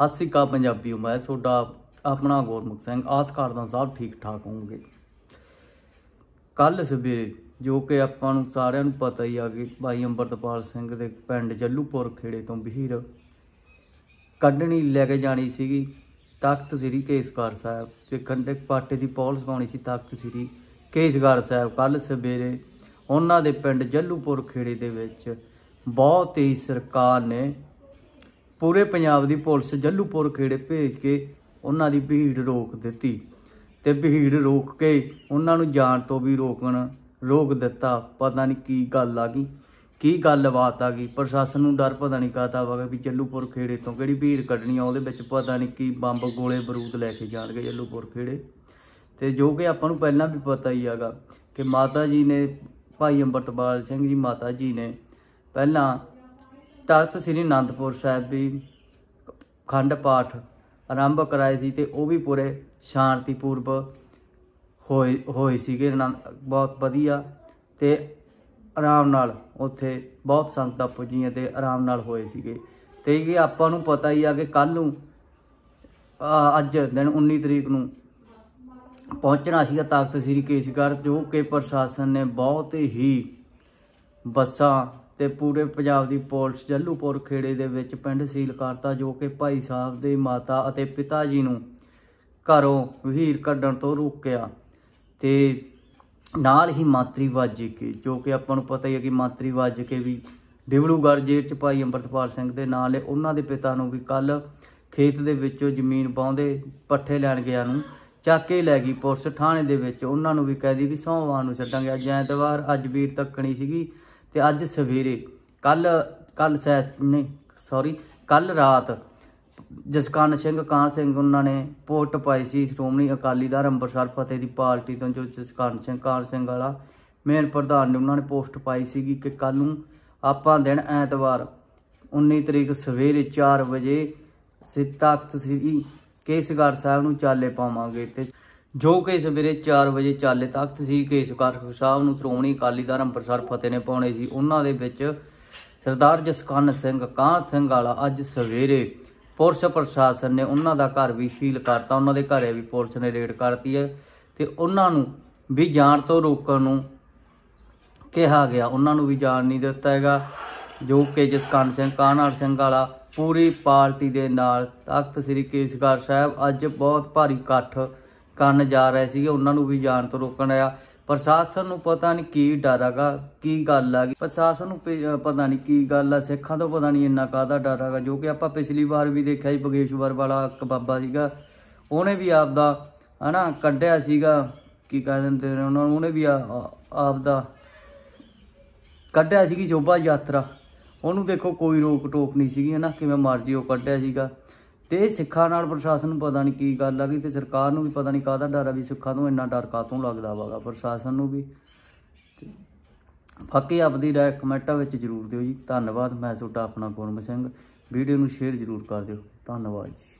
ਸਤਿ ਸ੍ਰੀ ਅਕਾਲ ਪੰਜਾਬੀਓ ਮੈਂ ਤੁਹਾਡਾ ਆਪਣਾ ਗੁਰਮੁਖ ਸਿੰਘ ਆਸ ਕਰਦਾ ਸਭ ਠੀਕ ਠਾਕ ਹੋਵੋਗੇ ਕੱਲ ਸਵੇਰੇ ਜੋ ਕਿ ਆਪਾਂ ਨੂੰ ਸਾਰਿਆਂ ਨੂੰ ਪਤਾ ਹੀ ਆ ਕਿ ਭਾਈ ਅੰਮ੍ਰਿਤਪਾਲ ਸਿੰਘ ਦੇ ਪਿੰਡ ਜੱਲੂਪੁਰ ਖੇੜੇ ਤੋਂ ਬਹੀਰ ਕੱਢਣੀ ਲੈ ਕੇ ਜਾਣੀ ਸੀਗੀ ਤਖਤ ਸ੍ਰੀ ਕੇਸਗੜ੍ਹ ਸਾਹਿਬ ਤੇ ਖੰਡੇ ਪਾਟੇ ਦੀ ਪੌਲਸ ਪਾਉਣੀ ਸੀ ਤਖਤ ਸ੍ਰੀ ਕੇਸਗੜ੍ਹ ਸਾਹਿਬ ਕੱਲ ਸਵੇਰੇ ਉਹਨਾਂ ਦੇ ਪਿੰਡ ਜੱਲੂਪੁਰ ਖੇੜੇ ਦੇ ਵਿੱਚ ਬਹੁਤ ਹੀ ਸਰਕਾਰ ਨੇ ਪੂਰੇ ਪੰਜਾਬ ਦੀ ਪੁਲਿਸ ਜੱਲੂਪੁਰ ਖੇੜੇ ਭੇਜ ਕੇ ਉਹਨਾਂ ਦੀ ਭੀੜ ਰੋਕ ਦਿੱਤੀ ਤੇ ਭੀੜ ਰੋਕ ਕੇ ਉਹਨਾਂ ਨੂੰ ਜਾਣ ਤੋਂ ਵੀ ਰੋਕਣ ਰੋਕ ਦਿੱਤਾ ਪਤਾ ਨਹੀਂ ਕੀ ਗੱਲ ਆ ਗਈ ਕੀ ਗੱਲਬਾਤ ਆ ਗਈ ਪ੍ਰਸ਼ਾਸਨ ਨੂੰ ਡਰ ਪਤਾ ਨਹੀਂ ਕਾਤਾ ਵਗਾ ਵੀ ਜੱਲੂਪੁਰ ਖੇੜੇ ਤੋਂ ਕਿਹੜੀ ਭੀੜ ਕੱਢਣੀ ਆ ਉਹਦੇ ਵਿੱਚ ਪਤਾ ਨਹੀਂ ਕੀ ਬੰਬ ਗੋਲੇ ਬਰੂਦ ਲੈ ਕੇ ਜਾਣਗੇ ਜੱਲੂਪੁਰ ਖੇੜੇ ਤੇ ਜੋ ਕਿ ਆਪਾਂ ਨੂੰ ਪਹਿਲਾਂ ਵੀ ਪਤਾ ਹੀ ਹੈਗਾ ਕਿ ਮਾਤਾ ਜੀ ਨੇ ਭਾਈ ਅੰਮ੍ਰਿਤਪਾਲ ਸਿੰਘ ਜੀ ਮਾਤਾ ਜੀ ਨੇ ਪਹਿਲਾਂ ਤਖਤ ਸ੍ਰੀ ਅਨੰਦਪੁਰ ਸਾਹਿਬ ਵੀ ਖੰਡ ਪਾਠ ਆਰੰਭ ਕਰਾਏ ਸੀ ਤੇ ਉਹ ਵੀ ਪੂਰੇ ਸ਼ਾਂਤੀਪੂਰਵ ਹੋਏ ਹੋਏ ਸੀਗੇ ਬਹੁਤ ਵਧੀਆ ਤੇ ਆਰਾਮ ਨਾਲ ਉੱਥੇ ਬਹੁਤ ਸੰਗਤਾਂ ਪੁੱਜੀਆਂ ਤੇ ਆਰਾਮ ਨਾਲ ਹੋਏ ਸੀਗੇ ਤੇ ਇਹ ਆਪਾਂ ਨੂੰ ਪਤਾ ਹੀ ਆ ਕਿ ਕੱਲ ਨੂੰ ਅੱਜ ਦਿਨ 19 ਤਰੀਕ ਨੂੰ ਪਹੁੰਚਣਾ ਸੀਗਾ ਤਖਤ ਸ੍ਰੀ ਕੇਸਗੜ੍ਹ ਜੋ ਕਿ ਪ੍ਰਸ਼ਾਸਨ ਨੇ ਬਹੁਤ ਹੀ ਬੱਸਾਂ ਤੇ ਪੂਰੇ ਪੰਜਾਬ ਦੀ ਪੁਲਿਸ ਜੱਲੂਪੁਰ ਖੇੜੇ ਦੇ ਵਿੱਚ ਪਿੰਡ ਸੀਲ ਕਰਤਾ ਜੋ ਕਿ ਭਾਈ ਸਾਹਿਬ ਦੇ ਮਾਤਾ ਅਤੇ ਪਿਤਾ ਜੀ ਨੂੰ ਘਰੋਂ ਵਹੀਰ ਕੱਢਣ ਤੋਂ ਰੋਕਿਆ ਤੇ ਨਾਲ ਹੀ ਮਾਤਰੀ ਵਾਜ ਕੇ ਜੋ ਕਿ ਆਪਾਂ ਨੂੰ ਪਤਾ ਹੀ ਹੈ ਕਿ ਮਾਤਰੀ ਵਾਜ ਕੇ ਵੀ ਡਿਬਲੂਗੜ੍ਹ ਜੇਰ ਚ ਭਾਈ ਅੰਮ੍ਰਿਤਪਾਲ ਸਿੰਘ ਦੇ ਨਾਲ ਇਹ ਉਹਨਾਂ ਦੇ ਪਿਤਾ ਨੂੰ ਵੀ ਕੱਲ ਖੇਤ ਦੇ ਵਿੱਚੋਂ ਜ਼ਮੀਨ ਪਾਉਂਦੇ ਪੱਠੇ ਲੈਣ ਗਿਆ ਨੂੰ ਚੱਕ ਕੇ ਲੈ ਗਈ ਪੁਲਿਸ ਥਾਣੇ ਦੇ ਵਿੱਚ ਉਹਨਾਂ ਨੂੰ ਵੀ ਕਹਿ ਦੀ ਵੀ ਸੌਂਵਾਂ ਨੂੰ ਛੱਡਾਂਗੇ ਅੱਜ ਐਤਵਾਰ ਅੱਜ ਵੀਰ ਤੱਕਣੀ ਸੀਗੀ ਤੇ ਅੱਜ ਸਵੇਰੇ ਕੱਲ ਕੱਲ ਸੈ ਨਹੀਂ ਸੌਰੀ ਕੱਲ ਰਾਤ ਜਸਕਰਨ ਸਿੰਘ ਕਾਂ ਸਿੰਘ ਉਹਨਾਂ ਨੇ ਪੋਸਟ ਪਾਈ ਸੀ ਸ਼੍ਰੋਮਣੀ ਅਕਾਲੀ ਦਲ ਅੰਬਰਸਰ ਫਤਿਹ ਦੀ ਪਾਰਟੀ ਤੋਂ ਜੋ ਜਸਕਰਨ ਸਿੰਘ ਕਾਂ ਸਿੰਘ ਵਾਲਾ ਮੇਨ ਪ੍ਰਧਾਨ ਨੇ ਉਹਨਾਂ ਨੇ ਪੋਸਟ ਪਾਈ ਸੀਗੀ ਕਿ ਕੱਲ ਨੂੰ ਆਪਾਂ ਦਿਨ ਐਤਵਾਰ 19 ਤਰੀਕ ਸਵੇਰੇ 4 ਵਜੇ ਸਿੱਤਾ ਤਸਵੀ ਕੇਸਗੜ੍ਹ ਸਾਹਿਬ ਨੂੰ ਚਾਲੇ ਪਾਵਾਂਗੇ ਤੇ ਜੋ ਕਿ ਸਵੇਰੇ 4 ਵਜੇ ਚਾਲੇ ਤਖਤ ਸੀ ਕੇਸ ਕਾਰਖ ਸਾਹਿਬ ਨੂੰ ਸ਼੍ਰੋਮਣੀ ਅਕਾਲੀ ਦਲ ਅੰਮ੍ਰਿਤਸਰ ਫਤਿਹ ਨੇ ਪਾਉਣੇ ਸੀ ਉਹਨਾਂ ਦੇ ਵਿੱਚ ਸਰਦਾਰ ਜਸਕਨ ਸਿੰਘ ਕਾਂਤ ਸਿੰਘ ਵਾਲਾ ਅੱਜ ਸਵੇਰੇ ਪੁਲਿਸ ਪ੍ਰਸ਼ਾਸਨ ਨੇ ਉਹਨਾਂ ਦਾ ਘਰ ਵੀ ਸੀਲ ਕਰਤਾ ਉਹਨਾਂ ਦੇ ਘਰੇ ਵੀ ਪੁਲਿਸ ਨੇ ਰੇਡ ਕਰਤੀ ਹੈ ਤੇ ਉਹਨਾਂ ਨੂੰ ਵੀ ਜਾਣ ਤੋਂ ਰੋਕਣ ਨੂੰ ਕਿਹਾ ਗਿਆ ਉਹਨਾਂ ਨੂੰ ਵੀ ਜਾਣ ਨਹੀਂ ਦਿੱਤਾ ਹੈਗਾ ਜੋ ਕਿ ਜਸਕਨ ਸਿੰਘ ਕਾਂਤ ਸਿੰਘ ਵਾਲਾ ਪੂਰੀ ਪਾਰਟੀ ਦੇ ਨਾਲ ਤਖਤ ਸ੍ਰੀ ਕੇਸਗੜ੍ਹ ਸਾਹਿਬ ਅੱਜ ਬਹੁਤ ਭਾਰੀ ਇਕੱਠ ਕਰਨ ਜਾ ਰਹੇ ਸੀਗੇ ਉਹਨਾਂ ਨੂੰ ਵੀ ਜਾਣ ਤੋਂ ਰੋਕਣ ਆਇਆ ਪ੍ਰਸ਼ਾਸਨ ਨੂੰ ਪਤਾ ਨਹੀਂ ਕੀ ਡਰ ਹੈਗਾ ਕੀ ਗੱਲ ਆ ਪ੍ਰਸ਼ਾਸਨ ਨੂੰ ਪਤਾ ਨਹੀਂ ਕੀ ਗੱਲ ਆ ਸਿੱਖਾਂ ਤੋਂ ਪਤਾ ਨਹੀਂ ਇੰਨਾ ਕਾਦਾ ਡਰ ਹੈਗਾ ਜੋ ਕਿ ਆਪਾਂ ਪਿਛਲੀ ਵਾਰ ਵੀ ਦੇਖਿਆ ਸੀ ਬਗੇਸ਼ਵਰ ਵਾਲਾ ਇੱਕ ਬਾਬਾ ਸੀਗਾ ਉਹਨੇ ਵੀ ਆਪ ਦਾ ਹਨਾ ਕੱਢਿਆ ਸੀਗਾ ਕੀ ਕਹਿ ਦਿੰਦੇ ਨੇ ਉਹਨਾਂ ਨੂੰ ਉਹਨੇ ਵੀ ਆਪ ਦਾ ਕੱਢਿਆ ਸੀਗੀ ਸ਼ੋਭਾ ਯਾਤਰਾ ਉਹਨੂੰ ਦੇਖੋ ਕੋਈ ਰੋਕ ਟੋਕ ਨਹੀਂ ਸੀਗੀ ਹਨਾ ਕਿਵੇਂ ਮਰਜੀ ਉਹ ਕੱਢਿਆ ਸੀਗਾ ਤੇ ਇਹ ਸਿੱਖਾਂ ਨਾਲ ਪ੍ਰਸ਼ਾਸਨ ਨੂੰ ਪਤਾ ਨਹੀਂ ਕੀ ਗੱਲ ਆ ਗਈ ਤੇ ਸਰਕਾਰ ਨੂੰ ਵੀ ਪਤਾ ਨਹੀਂ ਕਾਹਦਾ ਡਰ ਆ ਵੀ ਸਿੱਖਾਂ ਤੋਂ ਇੰਨਾ ਡਰ ਕਾਤੋਂ ਲੱਗਦਾ ਵਾਗਾ ਪ੍ਰਸ਼ਾਸਨ ਨੂੰ ਵੀ ਬਾਕੀ ਆਪਦੀ ਰਾਇ ਕਮੈਂਟਾਂ ਵਿੱਚ ਜ਼ਰੂਰ ਦਿਓ ਜੀ ਧੰਨਵਾਦ ਮੈਂ ਤੁਹਾਡਾ ਆਪਣਾ ਗੁਰਮ ਸਿੰਘ ਵੀਡੀਓ ਨੂੰ ਸ਼ੇਅਰ ਜ਼ਰੂਰ ਕਰ ਦਿਓ ਧੰਨਵਾਦ ਜੀ